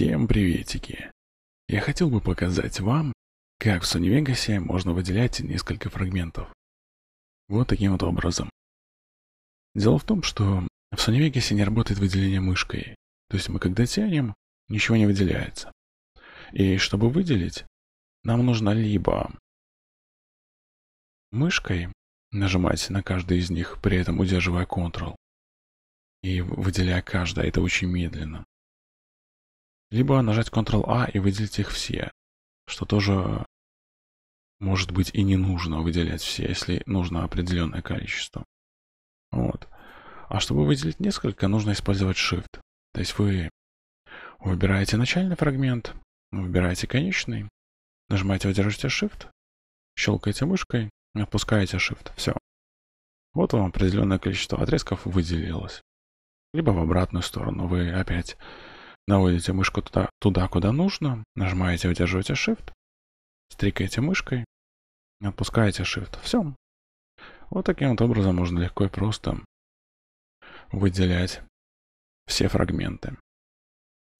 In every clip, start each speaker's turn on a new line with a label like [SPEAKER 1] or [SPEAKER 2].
[SPEAKER 1] Всем приветики! Я хотел бы показать вам, как в Sony Vegas можно выделять несколько фрагментов. Вот таким вот образом. Дело в том, что в Sony Vegas не работает выделение мышкой. То есть мы когда тянем, ничего не выделяется. И чтобы выделить, нам нужно либо мышкой нажимать на каждый из них, при этом удерживая Ctrl, и выделяя каждое, это очень медленно либо нажать Ctrl-A и выделить их все, что тоже может быть и не нужно выделять все, если нужно определенное количество. Вот. А чтобы выделить несколько, нужно использовать Shift. То есть вы выбираете начальный фрагмент, выбираете конечный, нажимаете, вы Shift, щелкаете мышкой, отпускаете Shift. Все. Вот вам определенное количество отрезков выделилось. Либо в обратную сторону вы опять Наводите мышку туда, туда, куда нужно, нажимаете, удерживаете Shift, стрикаете мышкой, отпускаете Shift. Все. Вот таким вот образом можно легко и просто выделять все фрагменты.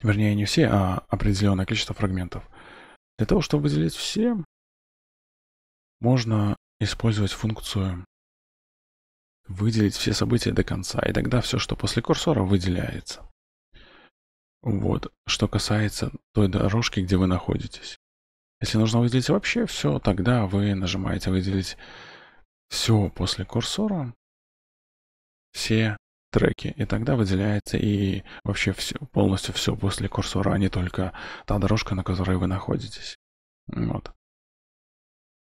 [SPEAKER 1] Вернее, не все, а определенное количество фрагментов. Для того, чтобы выделить все, можно использовать функцию выделить все события до конца, и тогда все, что после курсора, выделяется. Вот, что касается той дорожки, где вы находитесь. Если нужно выделить вообще все, тогда вы нажимаете «Выделить все» после курсора, все треки, и тогда выделяется и вообще все, полностью все после курсора, а не только та дорожка, на которой вы находитесь. Вот.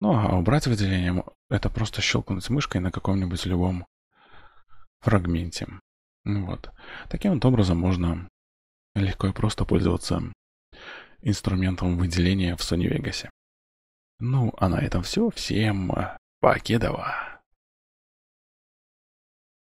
[SPEAKER 1] Ну а убрать выделение это просто щелкнуть мышкой на каком-нибудь любом фрагменте. Вот. Таким вот образом можно легко и просто пользоваться инструментом выделения в Sony Vegas. Ну, а на этом все. Всем покедова!